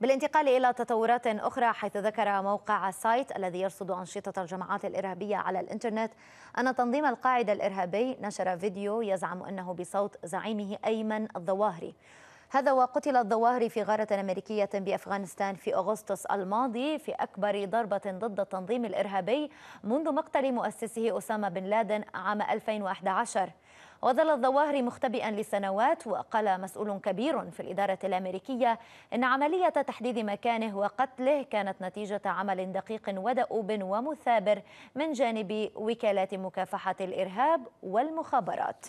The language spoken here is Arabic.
بالانتقال إلى تطورات أخرى حيث ذكر موقع سايت الذي يرصد أنشطة الجماعات الإرهابية على الإنترنت أن تنظيم القاعدة الإرهابي نشر فيديو يزعم أنه بصوت زعيمه أيمن الظواهري هذا وقتل الظواهري في غارة أمريكية بأفغانستان في أغسطس الماضي في أكبر ضربة ضد التنظيم الإرهابي منذ مقتل مؤسسه أسامة بن لادن عام 2011 وظل الظواهري مختبئا لسنوات وقال مسؤول كبير في الإدارة الأمريكية إن عملية تحديد مكانه وقتله كانت نتيجة عمل دقيق ودؤوب ومثابر من جانب وكالات مكافحة الإرهاب والمخابرات